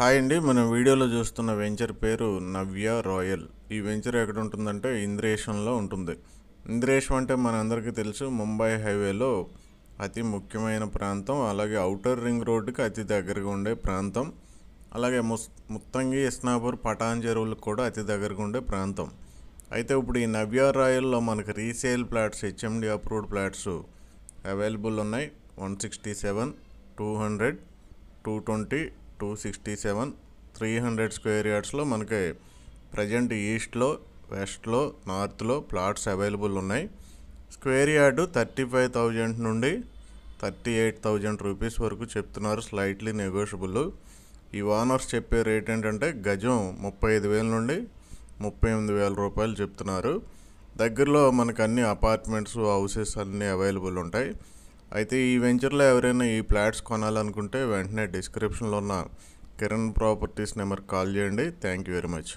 hi అండి మనం వీడియోలో చూస్తున్న వెంచర్ పేరు నవ్య రాయల్ ఈ వెంచర్ ఎక్కడ ఉంటుందంటే ఇంద్రేషంలో ఉంటుంది ఇంద్రేషం అంటే మనందరికీ తెలుసు ముంబై హైవేలో అతి ముఖ్యమైన ప్రాంతం అలాగే అవుటర్ రింగ్ రోడ్డుకి అతి దగ్గరగా ఉండే ప్రాంతం అలాగే ముస్ ముత్తంగి ఇస్నాపూర్ పటాన్ చెరువులకు కూడా అతి దగ్గరగా ఉండే ప్రాంతం అయితే ఇప్పుడు ఈ నవ్య రాయల్లో మనకు resale plots HMD approved plots available ఉన్నాయి one sixty seven two hundred two twenty two sixty seven three hundred square యార్డ్స్లో మనకి ప్రజెంట్ ఈస్ట్లో వెస్ట్లో నార్త్లో ప్లాట్స్ అవైలబుల్ ఉన్నాయి square yard thirty five thousand నుండి థర్టీ ఎయిట్ థౌజండ్ రూపీస్ వరకు చెప్తున్నారు స్లైట్లీ నెగోషియబుల్ ఈ ఓనర్స్ చెప్పే రేట్ ఏంటంటే గజం ముప్పై ఐదు వేల నుండి ముప్పై ఎనిమిది వేల రూపాయలు చెప్తున్నారు దగ్గరలో మనకు అన్ని అపార్ట్మెంట్స్ హౌసెస్ అన్నీ అవైలబుల్ ఉంటాయి అయితే ఈ వెంచర్లో ఎవరైనా ఈ ఫ్లాట్స్ కొనాలనుకుంటే వెంటనే డిస్క్రిప్షన్లో ఉన్న కిరణ్ ప్రాపర్టీస్ నెంబర్ కాల్ చేయండి థ్యాంక్ యూ వెరీ మచ్